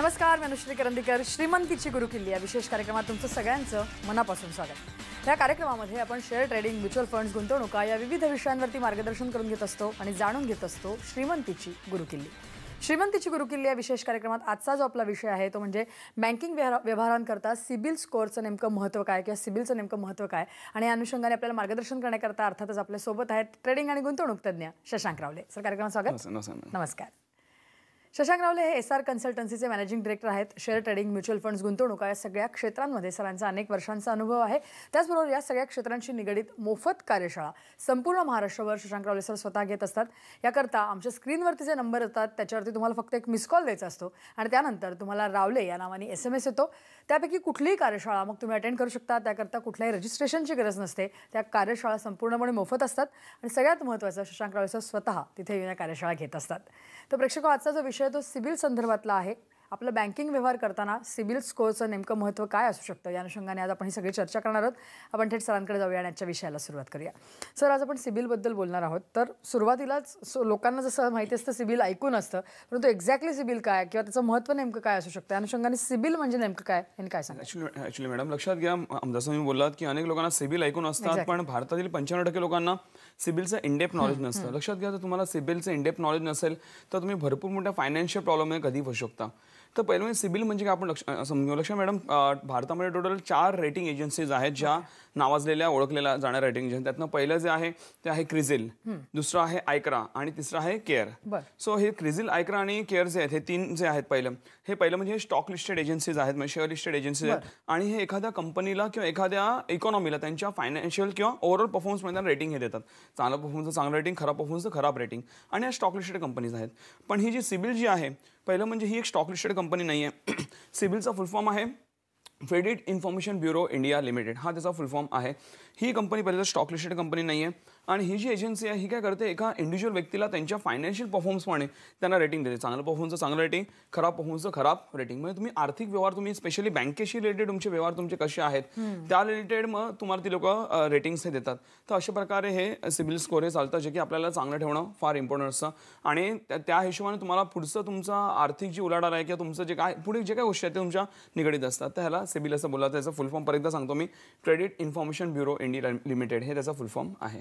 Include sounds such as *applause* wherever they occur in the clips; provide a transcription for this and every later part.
नमस्कार मी अनुश्री करंदीकर श्रीमंतीची गुरुकिल्ली या विशेष कार्यक्रमात तुमचं सगळ्यांचं मनापासून स्वागत या कार्यक्रमामध्ये आपण शेअर ट्रेडिंग म्युच्युअल फंड्स गुंतवणुका या विविध विषयांवरती मार्गदर्शन करून घेत असतो आणि जाणून घेत असतो श्रीमंतीची गुरुकिल्ली श्रीमंतीची गुरुकिल्ली या विशेष कार्यक्रमात आजचा जो आपला विषय आहे तो म्हणजे बँकिंग व्यवहारांकरता सिबिल स्कोअरचं नेमकं महत्त्व काय किंवा सिबिलचं नेमकं महत्त्व काय आणि या अनुषंगाने आपल्याला मार्गदर्शन करण्याकरता अर्थातच आपल्यासोबत आहेत ट्रेडिंग आणि गुंतवणूक तज्ज्ञ शशांक रावले सर कार्यक्रमात स्वागत नमस्कार शशांक रावले हे एस आर कन्सल्टन्सीचे मॅनेजिंग डिरेक्टर आहेत शेअर ट्रेडिंग म्युच्युअल फंड्स गुंतवणूक या सगळ्या क्षेत्रांमध्ये सरांचा अनेक वर्षांचा अनुभव आहे त्याचबरोबर या सगळ्या क्षेत्रांशी निगडीत मोफत कार्यशाळा संपूर्ण महाराष्ट्रभर शशांक रावले सर स्वतः घेत असतात याकरता आमच्या स्क्रीनवरती जे नंबर येतात त्याच्यावरती तुम्हाला फक्त एक मिस कॉल द्यायचा असतो आणि त्यानंतर तुम्हाला रावले या नावाने एस एम एस येतो त्यापैकी कुठलीही कार्यशाळा मग तुम्ही अटेंड करू शकता त्याकरता कुठल्याही रजिस्ट्रेशनची गरज नसते त्या कार्यशाळा संपूर्णपणे मोफत असतात आणि सगळ्यात महत्त्वाचं शशांक रावले सर स्वतः तिथे येऊन या कार्यशाळा घेत असतात तर प्रेक्षक हो, आजचा जो विषय विषय तो सिव्हिल संदर्भातला आहे आपलं बँकिंग व्यवहार करताना सिबिल स्कोअरचं नेमकं महत्त्व काय असू शकतं या अनुषंगाने आज आपण ही सगळी चर्चा करणार आहोत आपण थेट सरांकडे जाऊया आणि आजच्या विषयाला सुरुवात करूया सर आज आपण सिबिलबद्दल बोलणार आहोत तर सुरुवातीलाच लोकांना जसं माहिती असतं सिबिल ऐकून असतं परंतु एक्झॅक्टली सिबिल काय किंवा त्याचं महत्त्व नेमकं काय असू शकतं या अनुषंगाने सिबिल म्हणजे नेमकं काय आणि काय सांगितलं मॅडम लक्षात घ्या जसं मी बोललात की अनेक लोकांना सिबिल ऐकून असतात पण भारतातील पंच्याण्णव टक्के लोकांना सिबिलचं इंडेप नॉलेज नसतं लक्षात घ्या जर तुम्हाला सिबिलचं इंडेप नॉलेज नसेल तर तुम्ही भरपूर मोठ्या फायनान्शियल प्रॉब्लेममध्ये कधी फसू शकता तर पहिलं म्हणजे सिबिल म्हणजे आपण लक्ष समजू लक्ष मॅडम भारतामध्ये टोटल चार रेटिंग एजन्सीज आहेत ज्या नावाजलेल्या ओळखलेल्या जाणाऱ्या रेटिंग त्यातनं पहिलं जे आहे ते आहे क्रिझिल दुसरं आहे आयकरा आणि तिसरं आहे केअर सो हे क्रिझिल आयकरा आणि केअर जे आहेत हे तीन जे आहेत पहिलं हे पहिलं म्हणजे स्टॉक लिस्टेड एजन्सीज आहेत म्हणजे शेअर लिस्टेड एजन्सीज आहेत आणि हे एखाद्या कंपनीला किंवा एखाद्या इकॉनॉमीला त्यांच्या फायनान्शियल किंवा ओव्हरऑल मध्ये रेटिंग हे देतात चांगलं परफॉर्मन्स चांगलं रेटिंग खराब परफॉर्मन्स खराब रेटिंग आणि या स्टॉक लिस्टेड कंपनीज आहेत पण ही जी सिबिल जी आहे पहिलं म्हणजे ही एक स्टॉक लिस्टेड कंपनी नाही आहे सिबिलचा फुल फॉर्म आहे credit information bureau India limited हा त्याचा फुल फॉर्म आहे ही कंपनी पहिल्यांदा स्टॉक लिस्टेड कंपनी नाही आहे आणि ही जी एजन्सी आहे ही काय करते एका इंडिव्हिज्युअल व्यक्तीला त्यांच्या फायनान्शियल पण त्यांना रेटिंग देते चांगलं परफॉर्मन्सचं चांगलं रेटिंग खराब परफॉर्मन्सचं खराब रेटिंग म्हणजे तुम्ही आर्थिक व्यवहार तुम्ही स्पेशली बँकेशी रिलेटेड तुमचे व्यवहार तुमचे कसे आहेत त्या रिलेटेड मग तुम्हाला ती लोक रेटिंग्स हे देतात तर अशा प्रकारे हे सिबिल स्कोर हे चालतं जे की आपल्याला चांगलं ठेवणं फार इम्पॉर्टंट असतं आणि त्या हिशोबाने तुम्हाला पुढचं तुमचा आर्थिक जी उलाढाल आहे किंवा तुमचं जे काय पुढे जे काय गोष्टी आहेत ते तुमच्या निगडीत असतात तर ह्याला सिबिल असं बोलला त्याचा फुल फॉर्म परत सांगतो मी credit information bureau India limited हे त्याचा फुल फॉर्म आहे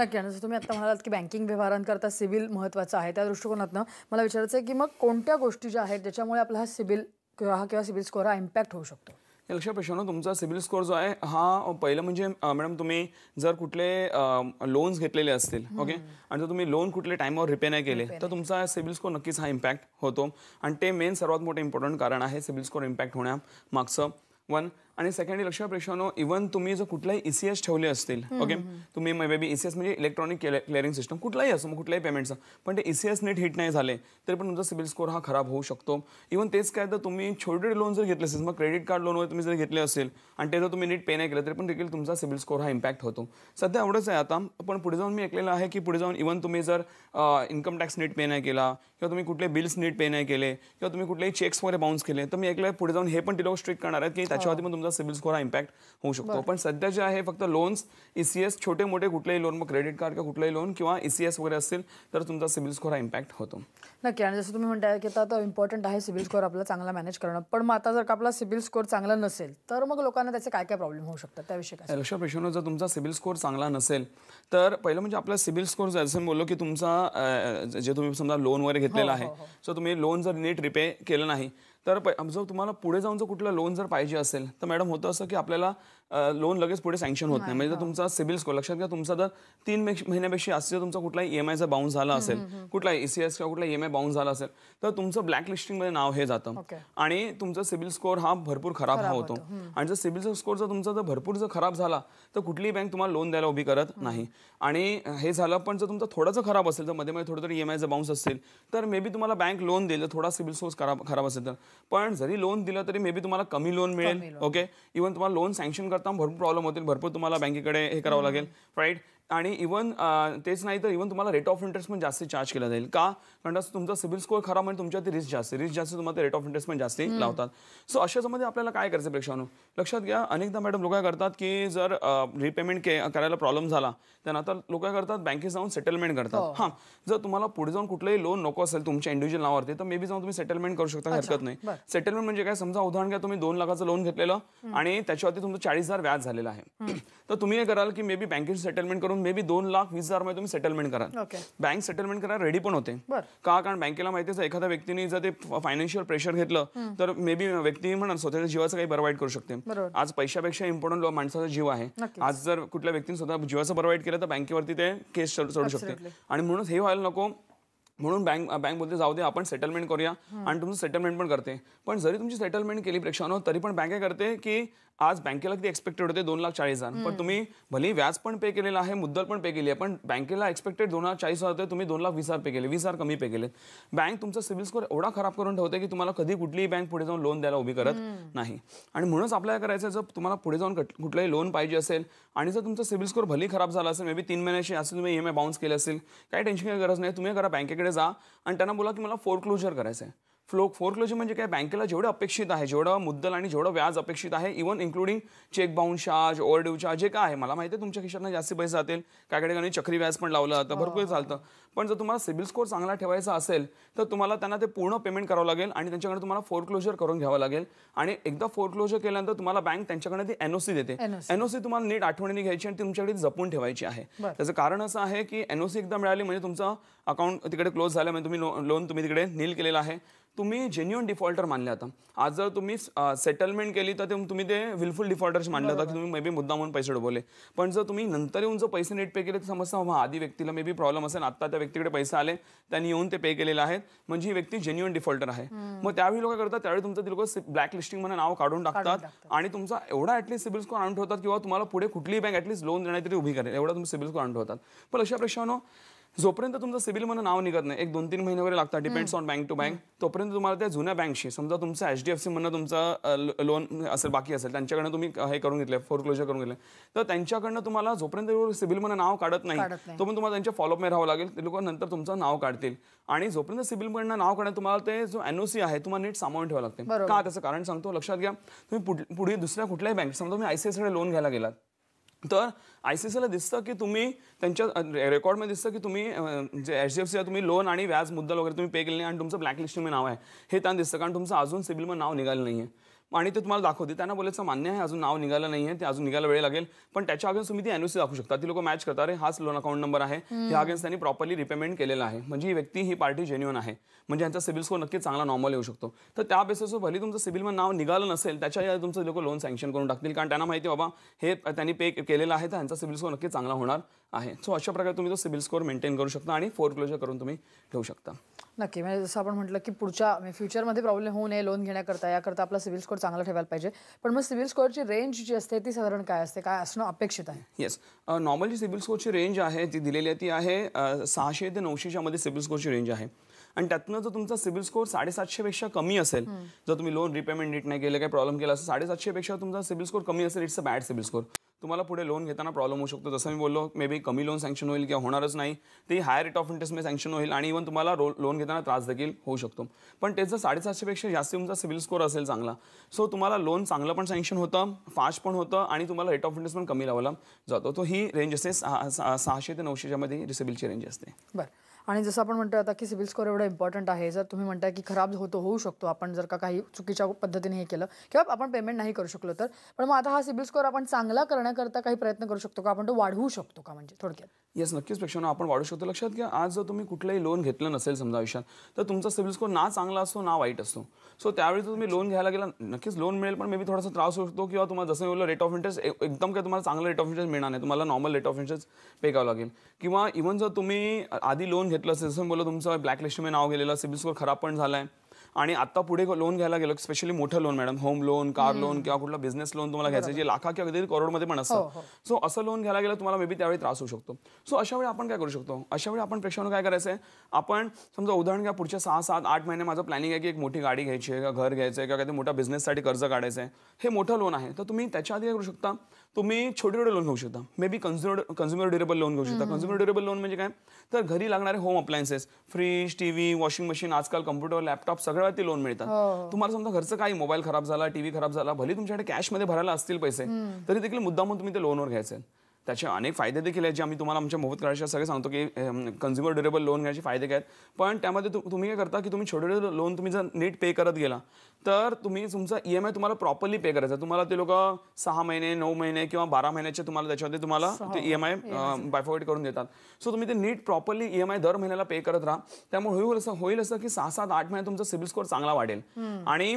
नक्की आणि तुम्ही आता म्हणालात की बँकिंग व्यवहारांकरता सिबिल महत्वाचं आहे त्या दृष्टिकोनातनं मला विचारायचं आहे की मग कोणत्या गोष्टी ज्या आहेत ज्याच्यामुळे आपला हा सिबिल किंवा हा किंवा सिबिल स्कोअर हा इम्पॅक्ट होऊ शकतो लक्षात प्रश्न तुमचा सिबिल स्कोअर जो आहे हा पहिलं म्हणजे मॅडम तुम्ही जर कुठले लोन्स घेतलेले असतील ओके आणि जर तुम्ही लोन कुठले टाईमवर रिपे नाही केले तर तुमचा सिबिल स्कोअर नक्कीच हा इम्पॅक्ट होतो आणि ते मेन सर्वात मोठं इम्पॉर्टंट कारण आहे सिबिल स्कोअर इम्पॅक्ट होण्यामागचं वन आणि सेकंड लक्ष प्रेक्षानो इव्हन तुम्ही जर कुठलाही ईसीएस e ठेवले असतील ओके तुम्ही मे बी एस म्हणजे इलेक्ट्रॉनिक क्लिअरिंग सिस्टम कुठलाही असो मग कुठल्याही पेमेंटचा पण ते ईसीएस नीट हिट नाही झाले तरी पण तुमचा सिबिल स्कोर हा खराब होऊ शकतो इव्हन तेच काय तर तुम्ही छोटे लोन जर घेतले असेल मग क्रेडिट कार्ड लोनवर तुम्ही जर घेतले असेल आणि ते जर तुम्ही नीट पे नाही केलं तरी पण देखील तुमचा सिबिल स्कोर हा इम्पॅक्ट होतो सध्या एवढंच आहे आता पण पुढे जाऊन मी ऐकलेलं आहे की पुढे जाऊन इव्हन तुम्ही जर इन्कम टॅक्स नीट पे नाही केला किंवा तुम्ही कुठले बिल्स नीट पे नाही केले किंवा तुम्ही कुठलेही चेक्स वगैरे बाउन्स केले तर मी ऐकलं पुढे जाऊन हे पण ते लोक स्ट्रिक्ट करणार आहेत की त्याच्यावरती हो. पण तुमचा आपला सिबिल स्कोर हा इम्पॅक्ट होऊ शकतो पण सध्या जे आहे फक्त लोन्स ईसीएस e छोटे मोठे कुठलेही लोन मग क्रेडिट कार्ड किंवा कुठलेही लोन किंवा ईसीएस e वगैरे असेल तर तुमचा सिबिल स्कोर हा इम्पॅक्ट होतो नक्की आणि जसं तुम्ही म्हणताय की आता इम्पॉर्टंट आहे सिबिल स्कोर आपला चांगला मॅनेज करणं पण मग आता जर आपला सिबिल स्कोर चांगला नसेल तर मग लोकांना त्याचे काय काय प्रॉब्लेम होऊ शकतात त्याविषयी लक्षात पेशंट जर तुमचा सिबिल स्कोर चांगला नसेल तर पहिलं म्हणजे आपला सिबिल स्कोर जसं बोललो की तुमचा जे तुम्ही समजा लोन वगैरे घेतलेला हो, हो, आहे सो हो. तुम्ही लोन जर नीट रिपे केलं नाही तर प जर तुम्हाला पुढे जाऊन जर कुठलं लोन जर पाहिजे असेल तर मॅडम होतं असं की आपल्याला लोन लगेच पुढे सँक्शन होत नाही म्हणजे हो. तुमचा सिबिल स्कोर लक्षात घ्या तुमचा जर तीन महिन्यापेक्षा असं तुमचा कुठलाही ईएमआयचा e बाउन्स झाला असेल कुठला एसीएस e किंवा कुठला ईएमआय बाउन्स झाला असेल तर तुमचं ब्लॅक लिस्टिंग मध्ये नाव हे जातं आणि तुमचा सिबिल स्कोर हा भरपूर खराब हा होतो आणि जर सिबिल स्कोर जर तुमचा जर भरपूर जर खराब झाला तर कुठलीही बँक तुम्हाला लोन द्यायला उभी करत नाही आणि हे झालं पण जर तुमचा थोडासा खराब असेल तर मध्ये मध्ये थोडं तरी ईएमआयचा e बाउन्स असेल तर मे बी तुम्हाला बँक लोन देईल थोडा सिबिल स्कोर खराब असेल तर पण जरी लोन दिलं तरी मे बी तुम्हाला कमी लोन मिळेल ओके इव्हन तुम्हाला लोन सँक्शन करताना भरपूर प्रॉब्लेम होतील भरपूर तुम्हाला बँकेकडे हे करावं लागेल राईट आणि इवन तेच नाही तर इवन तुम्हाला रेट ऑफ इंटरेस्ट पण जास्ती चार्ज केला जाईल का कारण तुमचा सिबिल स्कोर खराब म्हणजे तुमच्या ते रिस्क जास्त रिस्क जास्त तुम्हाला रेट ऑफ इंटरेस्ट पण जास्त लावतात सो अशाच्यामध्ये आपल्याला काय करायचं प्रेक्षानं लक्षात घ्या अनेकदा मॅडम लोक करतात की जर रिपेमेंट के करायला प्रॉब्लेम झाला त्यानंतर लोक करतात बँकेत जाऊन सेटलमेंट करतात हो. हां जर तुम्हाला पुढे जाऊन कुठलंही लोन नको असेल तुमच्या इंडिव्हिज्युअल नावावरती तर मे बी जाऊन तुम्ही सेटलमेंट करू शकता हरकत नाही सेटलमेंट म्हणजे काय समजा उदाहरण घ्या तुम्ही दोन लाखाचं लोन घेतलेलं आणि त्याच्यावरती तुमचं चाळीस हजार व्याज झालेलं आहे तर तुम्ही हे कराल की मे बी सेटलमेंट करून मे बी दोन लाख वीस हजार तुम्ही सेटलमेंट करा बँक सेटलमेंट करायला रेडी पण होते का कारण बँकेला माहिती असं एखाद्या व्यक्तीने जर ते फायनान्शियल प्रेशर घेतलं तर मे बी व्यक्ती म्हणा स्वतःच्या जीवाचं काही बरं करू शकते आज पैशापेक्षा इम्पॉर्टंट माणसाचा जीव आहे आज जर कुठल्या व्यक्तीने स्वतः जीवाचं प्रोव्हाइड केलं तर बँकेवरती ते केस चढू शकते आणि म्हणून हे व्हायला नको म्हणून बँक बँक बोलते जाऊ दे आपण सेटलमेंट करूया आणि तुमचं सेटलमेंट पण करते पण जरी तुमची सेटलमेंट केली प्रेक्षा तरी पण बँक करते की आज बँकेला किती एक्सपेक्टेड होते दोन लाख चाळीस हजार पण तुम्ही भले व्याज पण पे केलेलं आहे मुद्दल पण पे केली आहे पण बँकेला एक्सपेक्टेड दोन लाख चाळीस हजार होते तुम्ही दोन लाख वीस हजार पे केले वीस हजार कमी पे केले बँक तुमचा सिव्हिल स्कोर एवढा खराब करून ठेवते की तुम्हाला कधी कुठलीही बँक पुढे जाऊन लोन द्यायला उभी करत नाही आणि म्हणूनच आपल्याला करायचं जर तुम्हाला पुढे जाऊन कुठलाही लोन पाहिजे असेल आणि जर तुमचा सिबिल स्कोर भली खराब झाला असेल मे बी तीन महिन्याशी असेल तुम्ही ई एम आय बाउन्स केले असेल काही टेन्शन गरज नाही तुम्ही करा बँकेकडे जा आणि त्यांना बोला की मला फोर क्लोजर करायचं आहे फ्लो फोरक्लोजर म्हणजे काय बँकेला जेवढं अपेक्षित आहे जेवढं मुद्दल आणि जेवढं व्याज अपेक्षित आहे even including cheque bounce charge due charge जे काय आहे मला माहिती आहे तुमच्या खिशातनं जास्त पैसे जातील काय काही चक्री व्याज पण लावलं जातं भरपूर चालतं पण जर तुम्हाला सिबिल स्कोर चांगला ठेवायचा असेल तर तुम्हाला त्यांना ते पूर्ण पेमेंट करावं लागेल आणि त्यांच्याकडे तुम्हाला फोरक्लोजर करून घ्यावं लागेल आणि एकदा फोरक्लोजर केल्यानंतर तुम्हाला बँक त्यांच्याकडे ती एनओसी देते एनओसी तुम्हाला नीट आठवणीने घ्यायची आणि तुमच्याकडे जपून ठेवायची आहे त्याचं कारण असं आहे की एनओसी एकदा मिळाली म्हणजे तुमचं अकाउंट तिकडे क्लोज झालं म्हणजे तुम्ही लोन तुम्ही तिकडे नील केलेलं आहे तुम्ही जेन्युअन डिफॉल्टर मानले आता आज जर तुम्ही सेटलमेंट केली तर तुम्ही ते विलफुल डिफॉल्टर्स मानले होता की तुम्ही मे बी मुद्दा म्हणून पैसे डबवले पण जर तुम्ही नंतर येऊन जर पैसे नेट पे केले तर समजा हा आधी व्यक्तीला मे बी प्रॉब्लेम असेल आता त्या व्यक्तीकडे पैसे आले त्यांनी येऊन ते पे केलेले आहेत म्हणजे ही व्यक्ती जेन्युअन डिफॉल्टर आहे मग त्यावेळी लोक करतात त्यावेळी तुमचं ते लोक ब्लॅक लिस्टिंग म्हणून नाव काढून टाकतात आणि तुमचा एवढा ऍटलीस्ट सिबिल स्कोर आणून ठेवतात किंवा तुम्हाला पुढे कुठलीही बँक ऍटलीस्ट लोन देण्यात तरी उभी करेल एवढा तुम्ही सिबिल स्कोर आणून ठेवतात पण अशा प्रश्न जोपर्यंत तुमचं म्हणून नाव निघत नाही एक दोन तीन महिने वगैरे लागतात depends on bank to bank तोपर्यंत तुम्हाला त्या जुन्या बँकशी समजा तुमचं एच डी एफ सी म्हणून तुमचं लोन असेल बाकी असेल त्यांच्याकडनं तुम्ही हे करून घेतले फोर क्लोजर करून घेतले तर त्यांच्याकडनं तुम्हाला जोपर्यंत सिबिलमध्ये नाव काढत नाही पण तुम्हाला त्यांच्या मध्ये राहावं लागेल ते लोक नंतर तुमचं नाव काढतील आणि जोपर्यंत म्हणून नाव काढत तुम्हाला ते जो एनओसी आहे तुम्हाला नीट सामावून ठेवा लागते का त्याचं कारण सांगतो लक्षात घ्या तुम्ही पुढे दुसऱ्या कुठल्याही बँक समजा तुम्ही आयसीआयसीकडे लोन घ्यायला गेलात तर आय सी सीला दिसतं की तुम्ही त्यांच्या रेकॉर्डमध्ये दिसतं की तुम्ही जे एच डी एफ सीला तुम्ही लोन आणि व्याज मुद्दल वगैरे तुम्ही पे केले नाही आणि तुमचं ब्लॅकलिस्टमध्ये नाव आहे हे त्यांना दिसतं कारण तुमचं अजून सिबिलमध्ये नाव निघालं नाही आणि ते तुम्हाला दाखवते त्यांना बोलायचं मान्य आहे अजून नाव निघालं नाही आहे ते अजून निघायला वेळ लागेल पण त्याच्या अगेन्स्ट तुम्ही ती एनओसी दाखवू शकता ती लोक मॅच करतात रे हाच लोन अकाउंट नंबर आहे ह्या अगेन्स्ट त्यांनी प्रॉपरली रिपेमेंट केलेला आहे म्हणजे ही व्यक्ती ही पार्टी जेन्युअन आहे म्हणजे यांचा सिबिल स्कोर नक्की चांगला नॉर्मल येऊ शकतो तर त्या बेसिसवर भली तुमचं सिबिलमध्ये नाव निघालं नसेल त्याच्या तुमचं लोक लोन सँक्शन करून टाकतील कारण त्यांना माहिती बाबा हे त्यांनी पे केलेलं आहे तर यांचा सिबिल स्कोर नक्की चांगला होणार आहे सो अशा प्रकारे तुम्ही तो सिबिल स्कोर मेंटेन करू शकता आणि फोर क्लोजर करून तुम्ही ठेवू शकता नक्की म्हणजे जसं आपण म्हटलं की पुढच्या फ्युचरमध्ये म्हणजे प्रॉब्लेम होऊ नये लोन घेण्याकरता याकरता आपला सिबिल स्कोर चांगला ठेवायला पाहिजे पण मग सिबिल स्कोरची रेंज जी असते ती साधारण काय असते काय असणं अपेक्षित आहे येस नॉर्मल जी सिबिल स्कोरची रेंज आहे ती दिलेली आहे ती आहे सहाशे ते नऊशेच्या मध्ये सिबिल स्कोरची रेंज आहे आणि त्यातनं जर तुमचा सिबिल स्कोर साडेसातशेपेक्षा कमी असेल जर तुम्ही लोन रिपेमेंट डेट नाही केलं काही प्रॉब्लेम केला असेल साडेसातशेपेक्षा तुमचा सिबिल स्कोर कमी असेल it's a bad CIBIL score तुम्हाला पुढे लोन घेताना प्रॉब्लेम होऊ शकतो जसं मी बोललो मे बी कमी लोन सँक्शन होईल किंवा होणारच नाही ते हायर रेट ऑफ इंटरेस्टमध्ये सँक्शन होईल आणि इव्हन तुम्हाला लोन घेताना त्रास देखील होऊ शकतो पण त्याचं साडेसातशेपेक्षा जास्त तुमचा सिबिल स्कोर असेल चांगला सो तुम्हाला लोन चांगलं पण सँक्शन होतं फास्ट पण होतं आणि तुम्हाला रेट ऑफ इंटरेस्ट पण कमी लावला जातो तो ही रेंज असते सहाशे ते नऊशेच्यामध्ये रिसेबिलची रेंज असते बरं आणि जसं आपण म्हणतो आता की सिबिल स्कोर एवढा इम्पॉर्टंट आहे जर तुम्ही म्हणताय की खराब होतो होऊ शकतो आपण जर का काही चुकीच्या पद्धतीने हे केलं किंवा आपण पेमेंट नाही करू शकलो तर पण मग आता हा सिबिल स्कोअर आपण चांगला करण्याकरता काही प्रयत्न करू शकतो का आपण तो वाढवू शकतो का म्हणजे थोडक्यात येस नक्कीच पेक्षा आपण वाढू शकतो लक्षात घ्या आज जर तुम्ही कुठलंही लोन घेतलं नसेल समजा आयुष्यात तर तुमचा सिबिल स्कोर ना चांगला असतो ना वाईट असतो सो त्यावेळी जर तुम्ही लोन घ्यायला गेला नक्कीच लोन मिळेल पण मे बी थोडासा त्रास होऊ शकतो किंवा तुम्हाला जसं बोललं रेट ऑफ इंटरेस्ट एकदम काय तुम्हाला चांगला रेट ऑफ इंटरेस्ट मिळणार नाही तुम्हाला normal rate of interest pay करावं लागेल किंवा इव्हन जर तुम्ही आधी लोन घेतलं असेल जसं बोललं तुमचं ब्लॅकलिस्टमध्ये नाव गेलेलं सिबिल स्कोर खराब पण झाला आहे आणि आता पुढे लोन घ्यायला गेलं स्पेशली मोठं loan madam home loan car loan किंवा कुठला बिझनेस लोन तुम्हाला घ्यायचं जे लाखा किंवा कधी करोडमध्ये पण असतं सो हो, हो. असं लोन घ्यायला गेलं तुम्हाला मेबी त्यावेळी त्रास होऊ शकतो सो अशा वेळी आपण काय करू शकतो अशा वेळी आपण प्रेक्षकांना काय करायचं आहे आपण समजा उदाहरण घ्या पुढच्या सहा सात आठ महिने माझं प्लॅनिंग आहे की एक मोठी गाडी घ्यायची आहे किंवा घर घ्यायचं आहे किंवा काही मोठ्या बिझनेससाठी कर्ज काढायचं आहे हे मोठं लोन आहे तर तुम्ही त्याच्या आधी काय करू शकता तुम्ही छोटे छोटे लोन घेऊ शकता maybe consumer consumer durable loan घेऊ शकता कन्झ्युमर ड्युरेबल लोन म्हणजे काय तर घरी लागणारे home appliances fridge TV washing machine आजकाल कम्प्युटर लॅपटॉप सगळ्यावर ते लोन मिळतात हो. तुम्हाला समजा घरचं काही मोबाईल खराब झाला टीव्ही खराब झाला भले तुमच्याकडे कॅशमध्ये भरायला असतील पैसे तरी देखील मुद्दामून तुम्ही ते लोनवर घ्यायचे त्याचे अनेक फायदे देखील आहेत जे आम्ही तुम्हाला आमच्या मोफत करायच्या सगळे सांगतो की कन्झ्युमर ड्युरेबल लोन घ्यायचे फायदे काय आहेत पण त्यामध्ये तुम्ही काय करता की तुम्ही छोटे छोटे लोन तुम्ही जर नीट पे करत गेला तर तुम्ही तुमचा ई e एम आय तुम्हाला प्रॉपरली पे करायचा तुम्हाला ते लोक सहा महिने नऊ महिने किंवा बारा महिन्याचे तुम्हाला त्याच्यामध्ये तुम्हाला ते ई एम आय बायफॉर्ड करून देतात सो तुम्ही ते नीट प्रॉपरली ई एम आय दर महिन्याला पे करत राहा त्यामुळे होईल असं होईल असं की सहा सात आठ महिने तुमचा सिबिल स्कोअर चांगला वाढेल आणि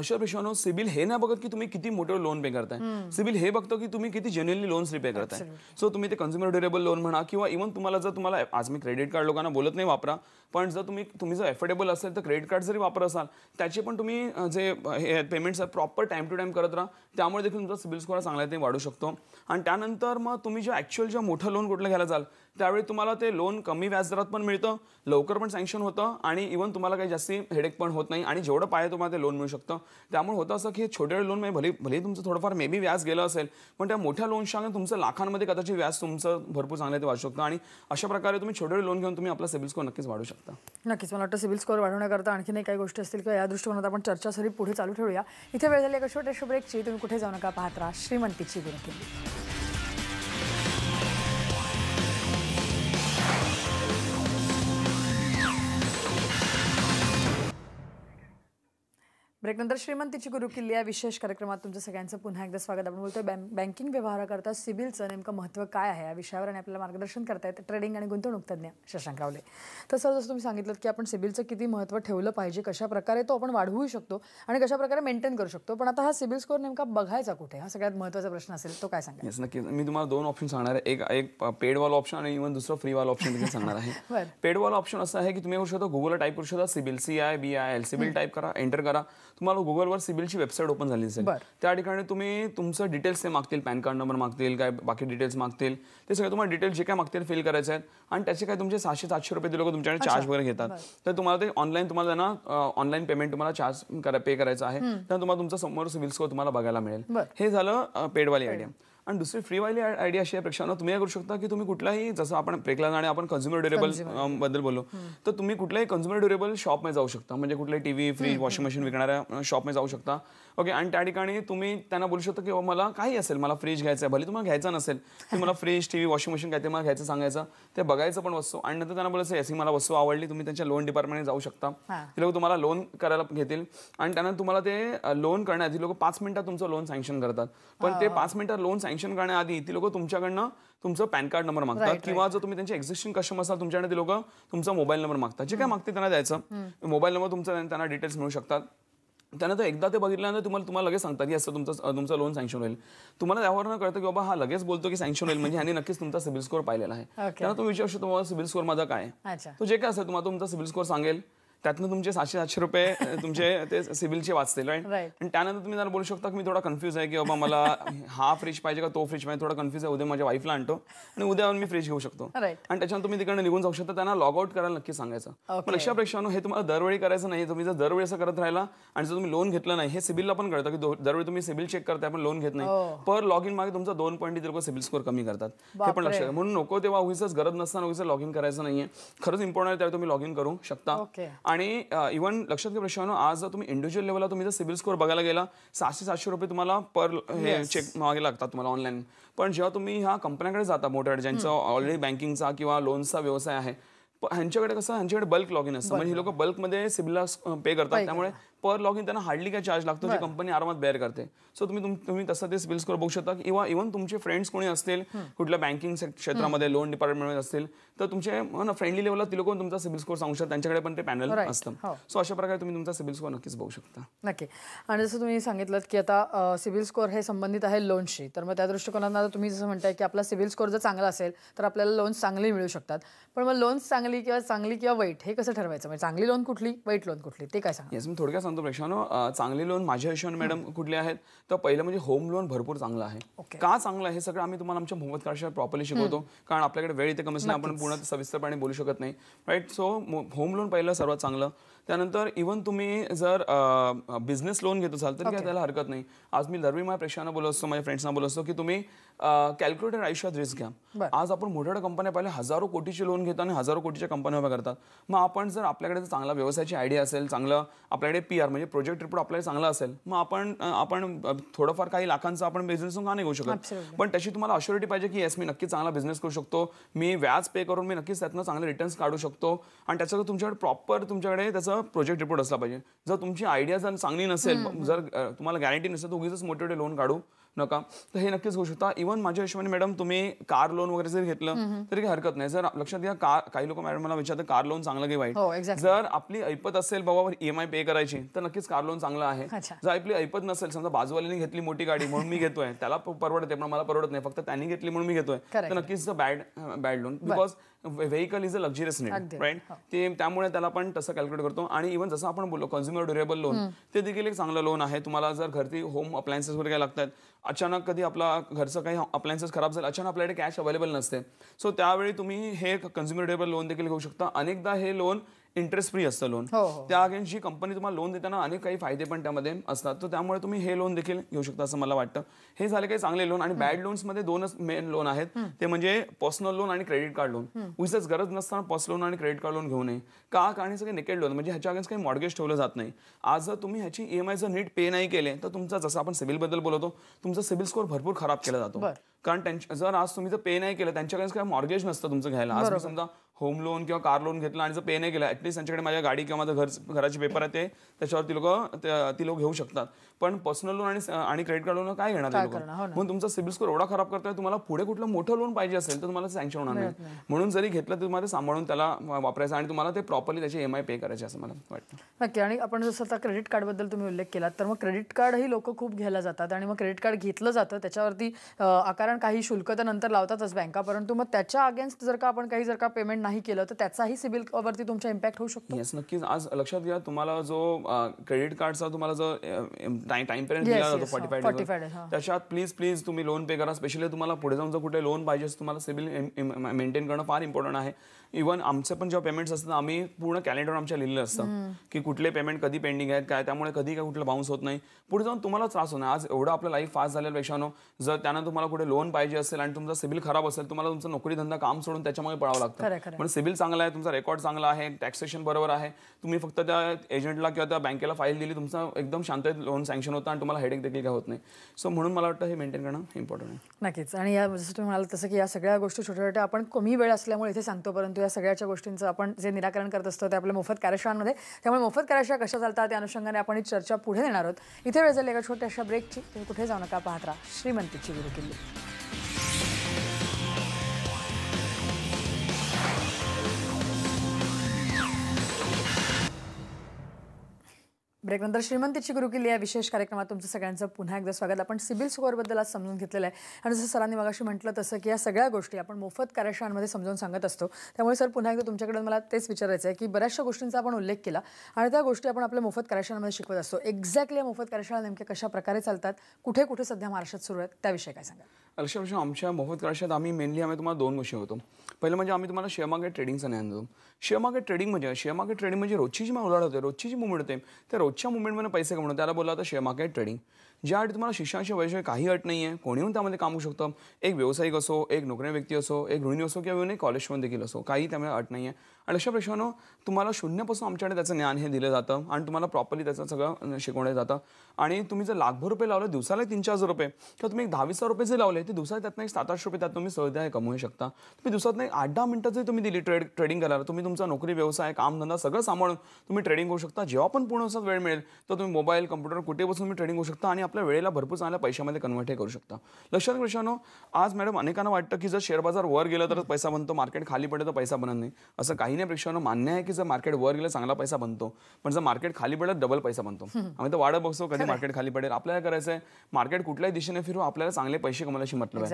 अशा प्रश्न सिबिल हे नाही बघत की तुम्ही किती मोठे लोन पे करताय सिबिल हे बघतो की तुम्ही किती जेन्युअनली लोन्स रिपे करताय सो तुम्ही ते कन्झ्युमर ड्युरेबल लोन म्हणा किंवा इव्हन तुम्हाला जर तुम्हाला आज मी क्रेडिट कार्ड लोकांना बोलत नाही वापरा पण जर तुम्ही तुम्ही जर अफोर्डेबल असेल तर क्रेडिट कार्ड जरी वापर असाल त्याचे पण तुम्ही जे हे पेमेंट्स आहेत प्रॉपर टाईम टू टाइम करत राहा त्यामुळे देखील तुमचा सिबिल स्कोअर चांगला ते वाढू शकतो आणि त्यानंतर मग तुम्ही जे ॲक्च्युअल जे मोठं लोन कुठलं घ्यायला जाल त्यावेळी तुम्हाला ते लोन कमी व्याजदरात पण मिळतं लवकर पण सँक्शन होतं आणि इव्हन तुम्हाला काही जास्ती हेडेक पण होत नाही आणि जेवढं पाहिजे तुम्हाला ते लोन मिळू शकतं त्यामुळे होतं असं की हे छोटे लोन म्हणजे भले भले तुमचं थोडंफार मे बी व्याज गेलं असेल पण त्या मोठ्या लोनच्या तुमचं लाखांमध्ये कदाचित व्याज तुमचं भरपूर चांगलं ते वाढू शकतं आणि अशा प्रकारे तुम्ही छोटे लोन घेऊन तुम्ही आपला सिबिल स्कोर नक्कीच वाढू शकता नक्कीच मला वाटतं सिबिल स्कोर वाढवण्याकरता आणखी काही गोष्टी असतील किंवा या दृष्टिकोनात आपण चर्चा सरी पुढे चालू ठेवूया इथे वेळ झाली एका छोट्याशा ब्रेकची तुम्ही कुठे जाऊ नका पाहत राहा श्रीमंतीची विनंती ब्रेकनंतर श्रीमंतीची किल्ली या विशेष कार्यक्रमात तुमचं सगळ्यांचं पुन्हा एकदा स्वागत आपण बोलतोय बँक बँकिंग व्यवहाराकरता सिबिलचं नेमकं महत्व काय आहे या विषयावर आणि आपल्याला मार्गदर्शन करतायत ट्रेडिंग आणि गुंतवणूक तज्ज्ञ शशांक रावले तर जसं तुम्ही सांगितलं की आपण सिबिलचं किती महत्व ठेवलं पाहिजे कशा प्रकारे तो आपण वाढवू शकतो आणि कशा प्रकारे मेंटेन करू शकतो पण आता हा सिबिल स्कोर नेमका बघायचा कुठे हा सगळ्यात महत्वाचा प्रश्न असेल तो काय सांगा नक्की मी तुम्हाला दोन ऑप्शन सांगणार आहे एक पेड ऑप्शन आणि इव्हन दुसरं फ्रीवाल ऑप्शन सांगणार आहे पेडवाल *laughs* ऑप्शन असं आहे की तुम्ही करू शकता गुगल टाईप करू शकता CIBIL C I B I L CIBIL type करा एंटर करा तुम्हाला गुगलवर सिबिलची वेबसाईट ओपन झाली असेल त्या ठिकाणी तुम्ही तुमचं डिटेल्स ते मागतील पॅन कार्ड नंबर मागतील काय बाकी डिटेल्स मागतील ते सगळे तुम्हाला डिटेल्स जे काय मागतील फिल करायचे आहेत आणि त्याचे काय तुमचे सहाशे सातशे रुपये लोक तुमच्याकडे चार्ज वगैरे घेतात तर तुम्हाला ते ऑनलाईन तुम्हाला ना ऑनलाईन पेमेंट तुम्हाला चार्ज पे करायचं आहे तर तुम्हाला तुमचा समोर सिबिल स्कोर तुम्हाला बघायला मिळेल हे झालं पेडवाली आयडिया आणि दुसरी फ्री वाईली आयडिया अशी आहे प्रेक्षकांना तुम्ही करू शकता की तुम्ही कुठलाही जसं आपण प्रेकला आणि आपण कन्झ्युमर ड्युरेबल बद्दल बोललो तर तुम्ही कुठल्याही कन्झ्युमर ड्युरेबल शॉपमध्ये जाऊ शकता म्हणजे कुठल्याही T V fridge washing machine विकणाऱ्या शॉपमध्ये जाऊ शकता ओके आणि त्या ठिकाणी तुम्ही त्यांना बोलू शकता की मला काही असेल मला फ्रीज घ्यायचं आहे भले तुम्हाला घ्यायचा नसेल की मला fridge T V washing machine काय ते मला घ्यायचं सांगायचं ते बघायचं पण वस्तू आणि नंतर त्यांना बोलायचं एसी मला वस्तू आवडली तुम्ही त्यांच्या लोन डिपार्टमेंटने जाऊ शकता ते लोक तुम्हाला लोन करायला घेतील आणि त्यांना तुम्हाला ते लोन करण्यासाठी लोक पाच मिनिटात तुमचं लोन सँक्शन करतात पण ते पाच मिनिटात लोन सँक्शन करण्याआधी ती लोक तुमच्याकडनं तुमचं पॅन कार्ड नंबर मागतात किंवा जर तुम्ही त्यांचे एक्झिस्टिंग कस्टमर असाल तुमच्याकडे ते लोक तुमचा मोबाईल नंबर मागतात जे काय मागते त्यांना द्यायचं मोबाईल नंबर तुमचा त्यांना डिटेल्स मिळू शकतात त्यानंतर एकदा ते बघितल्यानंतर तुम्हाला तुम्हाला लगेच सांगतात की असं तुमचं तुमचं लोन सँक्शन होईल तुम्हाला त्यावरनं कळतं की बाबा हा लगेच बोलतो की सँक्शन होईल म्हणजे ह्याने नक्कीच तुमचा सिबिल स्कोर पाहिलेला आहे त्यांना तुम्ही विचारू शकतो तुम्हाला सिबिल स्कोर माझा काय तो जे काय असेल तुम्हाला तुमचा सिबिल स्कोर सांगेल त्यातनं तुमचे सातशे सातशे रुपये तुमचे *laughs* ते सिबिलचे वाचतील आणि त्यानंतर तुम्ही जरा बोलू शकता की मी थोडा कन्फ्यूज आहे की बाबा मला *laughs* हा फ्रिज पाहिजे का तो फ्रिज पाहिजे थोडा कन्फ्यूज आहे उद्या माझ्या वाईफला आणतो आणि उद्या मी फ्रिज घेऊ शकतो आणि त्याच्यानंतर तुम्ही तिकडे निघून जाऊ शकता त्यांना लॉग आउट करायला नक्की सांगायचं पण अशा हे तुम्हाला दरवेळी करायचं नाही तुम्ही जर दरवेळी असं करत राहिला आणि जर तुम्ही लोन घेतलं नाही हे सिबिलला पण कळतं की दरवेळी तुम्ही सिबिल चेक करताय पण लोन घेत नाही पर लॉग इन मागे तुमचा दोन पॉईंट लोक सिबिल स्कोर कमी करतात हे पण लक्षात म्हणून नको तेव्हा उगीच गरज नसताना उगीच लॉग इन करायचं नाहीये खरंच इम्पॉर्टंट आहे त्यावेळी तुम्ही लॉग इन करू शकता आणि इव्हन लक्षात घ्या प्रश्न आज जर तुम्ही इंडिव्हिज्युअल लेवलला तुम्ही जर सिबिल स्कोर बघायला गेला सहाशे सातशे रुपये तुम्हाला पर हे चेक मागे लागतात तुम्हाला ऑनलाईन पण जेव्हा तुम्ही ह्या कंपन्याकडे जाता मोठ्या ज्यांचा ऑलरेडी बँकिंगचा किंवा लोनचा व्यवसाय आहे ह्यांच्याकडे कसं ह्यांच्याकडे बल्क लॉग इन असतं म्हणजे हे लोक बल्कमध्ये सिबिलला पे करतात त्यामुळे पर लॉग इन त्यांना हार्डली काय चार्ज लागतो जी कंपनी आरामात बेअर करते सो तुम्ही तुम्ही तसं ते सिबिल स्कोर बघू शकता किंवा इव्हन तुमचे फ्रेंड्स कोणी असतील कुठल्या बँकिंग क्षेत्रामध्ये लोन डिपार्टमेंटमध्ये असतील तर तुमचे फ्रेंडली लेवलला ते लोक तुमचा सिबिल स्कोर सांगू शकतात त्यांच्याकडे पण ते पॅनल असतं सो हो. अशा प्रकारे तुम्ही तुमचा सिबिल स्कोर नक्कीच बघू शकता नक्की आणि जसं तुम्ही सांगितलं की आता सिबिल स्कोर हे संबंधित आहे लोनशी तर मग त्या आता तुम्ही जसं म्हणताय की आपला सिबिल स्कोर जर चांगला असेल तर आपल्याला लोन्स चांगली मिळू शकतात पण मग लोन्स चांगली किंवा चांगली किंवा वाईट हे कसं ठरवायचं म्हणजे चांगली लोन कुठली वाईट लोन कुठली ते काय सांग थोडक्यात सांगतो प्रेक्षानो चांगले लोन माझ्या हिशोबाने मॅडम कुठले आहेत तर पहिलं म्हणजे होम लोन भरपूर चांगलं आहे का चांगलं आहे सगळं आम्ही तुम्हाला आमच्या मोहम्मद कारशिवाय प्रॉपरली शिकवतो कारण आपल्याकडे वेळ इथे कमी आपण पूर्ण सविस्तरपणे बोलू शकत नाही राईट सो होम लोन पहिलं सर्वात चांगलं त्यानंतर इव्हन तुम्ही जर बिझनेस लोन घेत असाल तर काय त्याला हरकत नाही आज मी दरवी माझ्या प्रेक्षांना बोलत असतो माझ्या फ्रेंड्सना बोलत असतो की तुम्ही कॅल्क्युलेटर आयुष्यात रिस्क घ्या आज आपण मोठ्या मोठ्या कंपन्या पाहिल्या हजारो कोटीची लोन घेतो आणि हजारो कोटीच्या कंपन्या उभ्या करतात मग आपण जर आपल्याकडे चांगला व्यवसायाची आयडिया असेल चांगलं आपल्याकडे पी आर म्हणजे प्रोजेक्ट रिपोर्ट आपल्याला चांगला असेल मग आपण आपण थोडंफार काही लाखांचा आपण बिझनेस का नाही घेऊ शकत पण तशी तुम्हाला अश्युरिटी पाहिजे की येस मी नक्की चांगला बिझनेस करू शकतो मी व्याज पे करून मी नक्कीच त्यातनं चांगले रिटर्न्स काढू शकतो आणि त्याच्याकडे तुमच्याकडे प्रॉपर तुमच्याकडे त्याचं प्रोजेक्ट रिपोर्ट असला पाहिजे जर तुमची आयडिया जर चांगली नसेल जर तुम्हाला गॅरंटी नसेल तर उगीच मोठे लोन काढू नका तर हे नक्कीच होऊ शकता इव्हन माझ्या हिशोबाने मॅडम तुम्ही कार लोन वगैरे जर घेतलं तरी काही हरकत नाही जर लक्षात घ्या कार काही लोक मॅडम मला विचारतात कार लोन चांगलं की वाईट हो, जर आपली ऐपत असेल बाबा ईएमआय पे e करायची तर नक्कीच कार लोन चांगलं आहे जर आपली ऐपत नसेल समजा बाजूवाल्यांनी घेतली मोठी गाडी म्हणून मी घेतोय त्याला परवडते पण मला परवडत नाही फक्त त्यांनी घेतली म्हणून मी घेतोय *laughs* तर नक्कीच bad bad loan because vehicle is a luxurious need right ते त्यामुळे त्याला पण तसं कॅल्क्युलेट करतो आणि इव्हन जसं आपण बोललो कन्झ्युमर ड्युरेबल लोन ते देखील एक चांगलं लोन आहे तुम्हाला जर घरती होम अप्लायन्सेस वगैरे लागतात अचानक कधी आपला घरचं काही अप्लायन्सेस खराब झालं अचानक आपल्याकडे कॅश अवेलेबल नसते सो त्यावेळी तुम्ही हे कन्झ्युमर ड्युरेबल लोन देखील घेऊ शकता अनेकदा हे लोन इंटरेस्ट फ्री असतं लोन हो, हो. त्या अगेन्स्ट जी कंपनी तुम्हाला लोन देताना अनेक काही फायदे पण त्यामध्ये असतात तर त्यामुळे तुम्ही हे लोन देखील घेऊ शकता असं मला वाटतं हे झाले काही चांगले लोन आणि बॅड लोन्समध्ये दोनच मेन लोन आहेत ते म्हणजे पर्सनल लोन आणि क्रेडिट कार्ड लोन उगीच गरज नसताना पर्सनल लोन आणि क्रेडिट कार्ड लोन घेऊ नये का कारण सगळे नेकेड लोन म्हणजे ह्याच्या अगेन्स्ट काही मॉडगेज ठेवलं जात नाही आज जर तुम्ही ह्याची ई जर नीट पे नाही केले तर तुमचा जसं आपण बद्दल बोलतो तुमचा सिबिल स्कोर भरपूर खराब केला जातो कारण त्यांच्या जर आज तुम्ही जर पे नाही केलं त्यांच्याकडे काय मॉर्गेज नसतं तुमचं घ्यायला आज समजा होम लोन किंवा कार लोन घेतलं आणि जर पे नाही केलं ॲटलीस्ट त्यांच्याकडे माझ्या गाडी किंवा माझं घर घराचे पेपर आहे ते त्याच्यावर ती लोक ती लोक घेऊ शकतात पण पर्सनल लोन आणि आणि क्रेडिट कार्ड लोन काय घेणार हो म्हणून तुमचा सिबिल स्कोर एवढा खराब करतोय तुम्हाला पुढे कुठलं मोठं लोन पाहिजे असेल तर तुम्हाला सँक्शन होणार नाही म्हणून जरी घेतलं तर तुम्हाला सांभाळून त्याला वापरायचं आणि तुम्हाला ते प्रॉपरली त्याचे एम आय पे करायचे असं मला वाटतं नक्की आणि आपण जसं आता क्रेडिट कार्डबद्दल तुम्ही उल्लेख केला तर मग क्रेडिट कार्ड लोक खूप घ्यायला जातात आणि मग क्रेडिट कार्ड घेतलं जातं त्याच्यावरती आकारण काही शुल्क तर नंतर लावतातच बँका परंतु मग त्याच्या अगेन्स्ट जर का आपण काही जर का पेमेंट नाही केलं तर त्याचाही सिबिल वरती तुमचा इम्पॅक्ट होऊ शकतो येस नक्कीच आज लक्षात घ्या तुम्हाला जो क्रेडिट कार्डचा तुम्हाला जो टाइम पिरियड दिला जातो फॉर्टी फाय त्याच्यात प्लीज प्लीज तुम्ही लोन पे करा स्पेशली तुम्हाला पुढे जाऊन जर कुठे लोन पाहिजे तुम्हाला सिबिल मेंटेन करणं फार इम्पॉर्टंट आहे इव्हन आमचं पण जेव्हा पेमेंट्स असतात आम्ही पूर्ण कॅलेंडर आमच्या लिहिलेलं असतं की कुठले पेमेंट कधी पेंडिंग आहेत काय त्यामुळे कधी काय कुठलं बाउन्स होत नाही पुढे जाऊन तुम्हाला त्रास होणार आज एवढं आपलं लाईफ फास्ट झाल्यापेक्षा नो जर त्यांना तुम्हाला कुठे लोन पाहिजे असेल आणि तुमचा सिबिल खराब असेल तुम्हाला तुमचा नोकरी धंदा काम सोडून त्याच्यामुळे पळावं लागतं पण सिबिल चांगला आहे तुमचा रेकॉर्ड चांगला आहे टॅक्सेशन बरोबर आहे तुम्ही फक्त त्या एजंटला किंवा त्या बँकेला फाईल दिली तुमचा एकदम शांत लोन सँक्शन होतं आणि तुम्हाला हेडेक देखील काय होत नाही सो म्हणून मला वाटतं हे मेंटेन करणं इम्पॉर्टंट आहे नक्कीच आणि या जसं तुम्ही तसं की या सगळ्या गोष्टी छोट्या छोट्या आपण कमी वेळ असल्यामुळे इथे सांगतो परंतु या सगळ्याच्या गोष्टींचं आपण जे निराकरण करत असतो ते आपल्या मोफत कार्यशाळांमध्ये त्यामुळे मोफत कार्यशाळा कशा चालतात त्या अनुषंगाने आपण ही चर्चा पुढे नेणार आहोत इथे वेळ झाली एका छोट्याशा ब्रेकची तुम्ही कुठे जाऊ नका पाहत राहा श्रीमंतीची गुरुकिल्ली ब्रेकनंतर श्रीमंतीची गुरुकिल्ली या विशेष कार्यक्रमात तुमचं सगळ्यांचं पुन्हा एकदा स्वागत आपण सिबिल स्कोअरबद्दल आज समजून घेतलेलं आहे आणि जसं सरांनी मगाशी म्हटलं तसं की या सगळ्या गोष्टी आपण मोफत कार्यशाळांमध्ये समजून सांगत असतो त्यामुळे सर पुन्हा एकदा तुमच्याकडे मला तेच विचारायचं आहे की बऱ्याचशा गोष्टींचा आपण उल्लेख केला आणि त्या गोष्टी आपण आपल्या मोफत कार्यशाळांमध्ये शिकवत असतो एक्झॅक्टली या मोफत कार्यशाळा नेमक्या कशा प्रकारे चालतात कुठे कुठे सध्या महाराष्ट्रात सुरू आहेत त्याविषयी काय सांगा लक्षात प्रश्न आमच्या मोफत क्लाशात आम्ही मेनली आम्ही तुम्हाला दोन गोष्टी होतो पहिलं म्हणजे आम्ही तुम्हाला शेअर मार्केट ट्रेडिंगचा ज्ञान देतो शेअर मार्केट ट्रेडिंग म्हणजे शेअर मार्केट ट्रेडिंग म्हणजे रोजची जी उलाढ होते रोजची जी मुवमेंट होते त्या रोजच्या मुवमेंटमध्ये पैसे कमवणं त्याला बोलला होता शेअर मार्केट ट्रेडिंग ज्यासाठी तुम्हाला शिक्षणाच्या वैशिष्ट्य काही अट नाही आहे कोणीहून त्यामध्ये काम शकतो एक व्यावसायिक असो एक नोकरी व्यक्ती असो एक गृहिणी असो किंवा एक कॉलेजमध्ये देखील असो काही त्यामुळे अट नाही आहे आणि अशा प्रश्नानं तुम्हाला शून्यापासून आमच्याकडे त्याचं ज्ञान हे दिलं जातं आणि तुम्हाला प्रॉपरली त्याचं सगळं शिकवलं जातं आणि तुम्ही जर लाखभर रुपये लावले दिवसाला तीन चार हजार रुपये किंवा तुम्ही एक दहावीस हजार रुपये जे लावले ते दिवसाला त्यातनं एक सात आठशे रुपये त्यात तुम्ही सहजा कमवू शकता तुम्ही दिवसात नाही आठ दहा मिनटं जरी तुम्ही दिली ट्रेड ट्रेडिंग करायला तुम्ही तुमचा नोकरी व्यवसाय कामधंदा सगळं सांभाळून तुम्ही ट्रेडिंग करू शकता जेव्हा पण पूर्ण वेळ मिळेल तर तुम्ही मोबाईल कम्प्युटर कुठे बसून तुम्ही ट्रेडिंग करू शकता आणि आपल्या वेळेला भरपूर चांगल्या पैशामध्ये कन्वर्ट हे करू शकता लक्षात प्रश्नो आज मॅडम अनेकांना वाटतं की जर शेअर बाजार वर गेलं तर पैसा बनतो मार्केट खाली पडलं तर पैसा बनत नाही असं काही पाहिण्यापेक्षा मान्य आहे की जर मार्केट वर गेलं चांगला पैसा बनतो पण जर मार्केट खाली पडलं डबल पैसा बनतो आम्ही तर वाढत बघतो कधी मार्केट खाली पडेल आपल्याला करायचं आहे मार्केट कुठल्याही दिशेने फिरू आपल्याला चांगले पैसे कमवल्याशी म्हटलं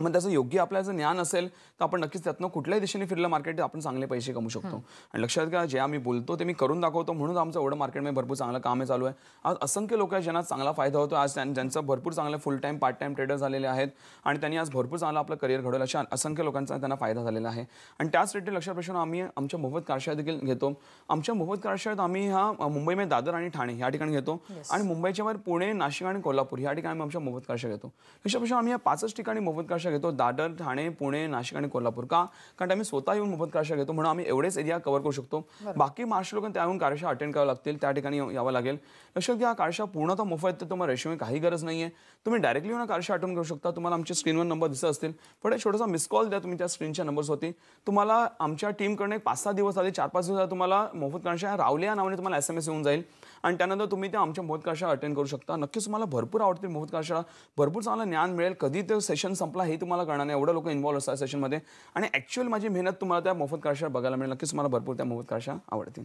मग त्याचं योग्य आपल्याला जर ज्ञान असेल तर आपण नक्कीच त्यातनं कुठल्याही दिशेने फिरलं मार्केट आपण चांगले पैसे कमू शकतो आणि लक्षात घ्या जे आम्ही बोलतो ते मी करून दाखवतो म्हणून आमचं एवढं मार्केटमध्ये भरपूर चांगलं काम आहे चालू आहे आज असंख्य लोक ज्यांना चांगला फायदा होतो आज ज्यांचं भरपूर चांगलं full time part time trader झालेले आहेत आणि त्यांनी आज भरपूर चांगलं आपलं करिअर घडवलं अशा असंख्य लोकांचा त्यांना फायदा झालेला आहे आणि त्याच रिलेटेड लक्षात प्रश्न आम्ही आमच्या मोफत कार्यशाळा देखील घेतो आमच्या मोफत कारशाळेत आम्ही हा मुंबईमध्ये दादर आणि ठाणे या ठिकाणी घेतो आणि मुंबईच्या पुणे नाशिक आणि कोल्हापूर या ठिकाणी आम्ही आमच्या मोफत कार्यशाळा घेतो लक्षात प्रश्न आम्ही या पाचच ठिकाणी मोफत घेतो दादर ठाणे पुणे नाशिक आणि कोल्हापूर का कारण आम्ही स्वतः येऊन मोफत कार्यशाळा घेतो म्हणून आम्ही एवढेच एरिया कव्हर करू शकतो बाकी महाराष्ट्र लोकांना त्याहून कार्यशाळा अटेंड करावं लागतील त्या ठिकाणी यावं लागेल लक्षात घ्या कार्यशाळा पूर्णतः मोफत येते तुम्हाला रेशमी काही गरज नाही तुम्ही डायरेक्टली येऊन कार्यशाळा अटेंड करू शकता तुम्हाला आमच्या स्क्रीनवर नंबर दिसत असतील पण एक छोटासा मिस कॉल द्या तुम्ही त्या स्क्रीनच्या होती तुम्हाला आमच्या टीमकडून एक पाच सहा दिवस आधी चार पाच दिवस तुम्हाला मोफत कार्यशाळा रावल्या या नावाने तुम्हाला एस एम एस येऊन जाईल आणि त्यानंतर तुम्ही त्या आमच्या मोहतकाशा अटेंड करू शकता नक्कीच तुम्हाला भरपूर आवडतील मोहतकाशाळा भरपूर चांगला ज्ञान मिळेल कधी ते सेशन संपला हे तुम्हाला कळणार नाही एवढं लोक इन्व्हॉल्व असतात सेशनमध्ये आणि ॲक्च्युअल माझी मेहनत तुम्हाला त्या मोफत काशा बघायला मिळेल नक्कीच तुम्हाला भरपूर त्या मोफत आवडतील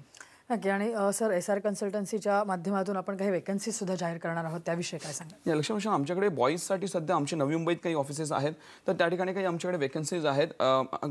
नक्की आणि सर एस आर कन्सल्टन्सीच्या माध्यमातून आपण काही वेकन्सी सुद्धा जाहीर करणार आहोत त्याविषयी काय सांगा लक्षात आमच्याकडे बॉईजसाठी सध्या आमचे नवी मुंबईत काही ऑफिसेस आहेत तर त्या ठिकाणी काही आमच्याकडे वेकन्सीज आहेत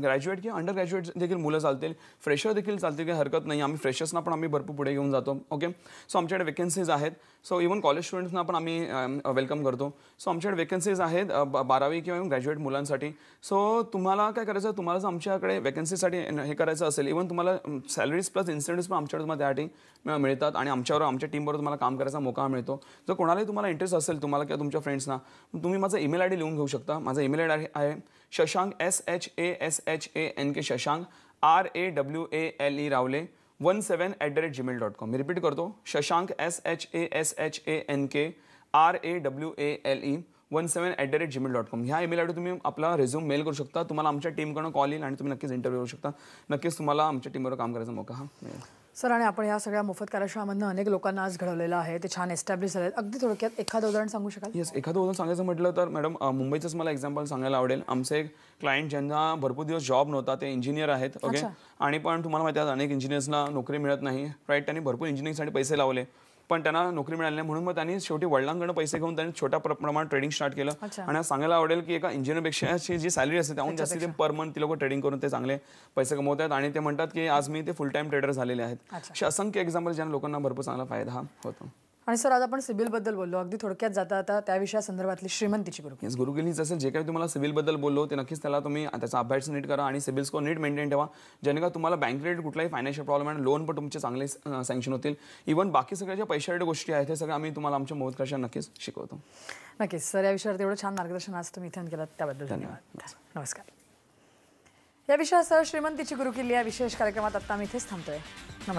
ग्रॅज्युएट किंवा अंडर ग्रॅज्युएट देखील मुलं चालतील फ्रेशर देखील चालतील काही हरकत नाही आम्ही फ्रेशर्सना पण आम्ही भरपूर पुढे घेऊन जातो ओके सो आमच्याकडे वेकन्सीज आहेत सो इव्हन कॉलेज स्टुडंट्सना पण आम्ही वेलकम करतो सो आमच्याकडे वेकन्सीज आहेत बारावी किंवा ग्रॅज्युएट मुलांसाठी सो तुम्हाला काय करायचं तुम्हाला जर आमच्याकडे वेकन्सीसाठी हे करायचं असेल इव्हन तुम्हाला सॅलरीज प्लस इन्सेंटिव्ह पण आमच्याकडे तुम्हाला त्यासाठी मिळतात आणि आमच्यावर आमच्या टीमवर तुम्हाला काम करायचा मोका मिळतो जर कोणालाही तुम्हाला इंटरेस्ट असेल तुम्हाला किंवा तुमच्या फ्रेंड्सना तुम्ही माझा ईमेल आय डी लिहून घेऊ शकता माझा ईमेल आय डी आहे Shashank S H A S H A N K Shashank R A W A L E Rawale one seven at the rate Gmail dot com मी रिपीट करतो Shashank S H A S H A N K R A W A L E one seven at the rate Gmail dot com ह्या email ID तुम्ही आपला resume mail करू शकता तुम्हाला आमच्या टीमकडून कॉल येईल आणि तुम्ही नक्कीच इंटरव्ह्यू करू शकता नक्कीच तुम्हाला आमच्या टीमवर काम करायचा मोका हा मिळेल सर आणि आपण या सगळ्या मोफत कार्यशाळामधनं अनेक लोकांना आज घडवलेलं आहे ते छान एस्टॅब्लिश झाले अगदी थोडक्यात एखादं उदाहरण सांगू शकाल येस एखादं उदाहरण सांगायचं म्हटलं तर मॅडम मुंबईचंच मला एक्झाम्पल सांगायला आवडेल आमचे एक क्लायंट ज्यांना भरपूर दिवस जॉब नव्हता ते इंजिनियर आहेत ओके आणि पण तुम्हाला माहिती आहे अनेक इंजिनियर्सना नोकरी मिळत नाही राईट त्यांनी भरपूर इंजिनिअरिंगसाठी पैसे लावले पण त्यांना नोकरी मिळाली नाही म्हणून मग त्यांनी शेवटी वडिलांकडे पैसे घेऊन त्यांनी छोट्या प्रमाणात ट्रेडिंग स्टार्ट केलं आणि सांगायला आवडेल की एका पेक्षा जी सॅलरी असते त्याहून जास्त पर मंथ ती लोक ट्रेडिंग करून ते चांगले पैसे कमवत आहेत आणि ते म्हणतात की आज मी ते फुल टाइम ट्रेडर झालेले आहेत असे असंख्य एक्झाम्पल ज्यांना लोकांना भरपूर चांगला फायदा होतो आणि सर आज आपण बद्दल बोललो अगदी थोडक्यात जाता आता त्या विषयासंदर्भातली श्रीमंतीची गुरु yes, गुरु असेल जे काही तुम्हाला बद्दल बोललो ते नक्कीच त्याला तुम्ही त्याचा अभ्यास नीट करा आणि सिबिल स्कोर नीट मेंटेन ठेवा जेणेकरून तुम्हाला बँक रेट कुठलाही फायनान्शियल प्रॉब्लेम आणि लोन पण तुमचे चांगले सँक्शन होतील इव्हन बाकी सगळ्या ज्या पैशा गोष्टी आहेत हे सगळं आम्ही तुम्हाला आमच्या मोहत नक्कीच शिकवतो नक्कीच सर या विषयावर एवढं छान मार्गदर्शन आज तुम्ही इथे केलं त्याबद्दल धन्यवाद नमस्कार या विषयासह श्रीमंतीची गुरुकिल्ली या विशेष कार्यक्रमात आता आम्ही इथेच थांबतोय नमस्कार